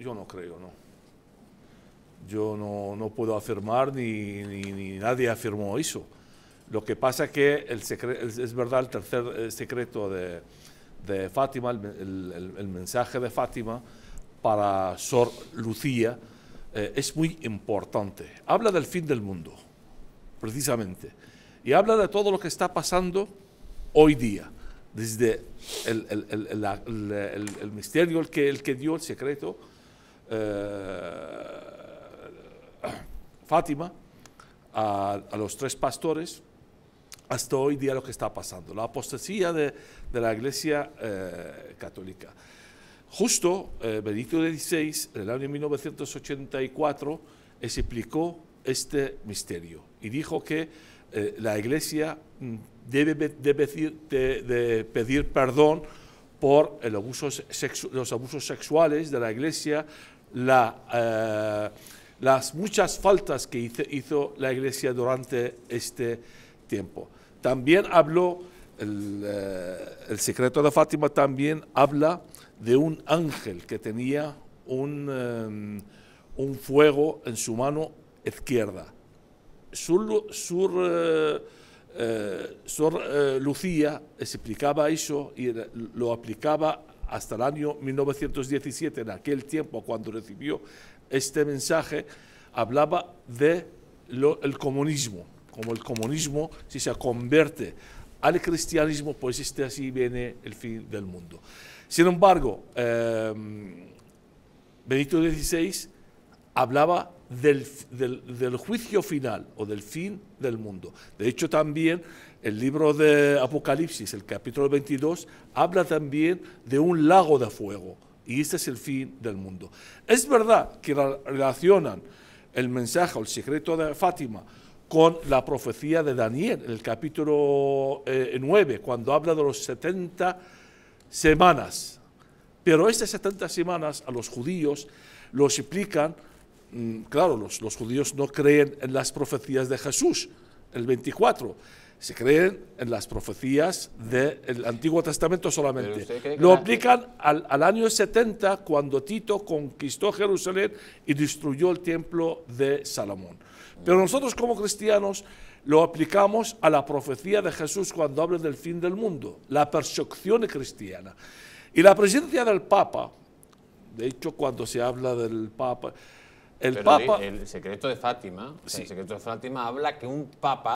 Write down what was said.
yo no creo, no. Yo no, puedo afirmar ni, nadie afirmó eso. Lo que pasa es que el es verdad el tercer eh, secreto de, Fátima, el, mensaje de Fátima para Sor Lucía eh, es muy importante. Habla del fin del mundo, precisamente, y habla de todo lo que está pasando hoy día, desde el, el misterio, el que, el que dio el secreto, eh, Fátima, a, los tres pastores, hasta hoy día lo que está pasando, la apostasía de, la Iglesia eh, Católica. Justo eh, Benedicto XVI, en el año 1984, explicó este misterio y dijo que la Iglesia mm, debe, pedir perdón por los abusos sexuales de la Iglesia, eh, las muchas faltas que hizo, la Iglesia durante este tiempo. También habló, eh, el, secreto de Fátima también habla de un ángel que tenía un, eh, un fuego en su mano izquierda. Sur, sur, Lucía explicaba eso y lo aplicaba hasta el año 1917, en aquel tiempo cuando recibió este mensaje, hablaba del comunismo, como el comunismo si se convierte al cristianismo, pues este así viene el fin del mundo. Sin embargo, eh, Benito XVI hablaba del, juicio final o del fin del mundo. De hecho, también el libro de Apocalipsis, el capítulo 22, habla también de un lago de fuego. Y este es el fin del mundo. Es verdad que relacionan el mensaje o el secreto de Fátima con la profecía de Daniel, el capítulo 9, eh, cuando habla de los 70 semanas. Pero estas 70 semanas a los judíos los explican Mm, claro, los, judíos no creen en las profecías de Jesús, el 24. Se creen en las profecías del Antiguo Testamento solamente. Lo aplican al, año 70 cuando Tito conquistó Jerusalén y destruyó el templo de Salomón. Pero nosotros como cristianos lo aplicamos a la profecía de Jesús cuando habla del fin del mundo, la persecución cristiana. Y la presencia del Papa, de hecho cuando se habla del Papa, el Pero secreto de Fátima, el secreto de Fátima habla que un Papa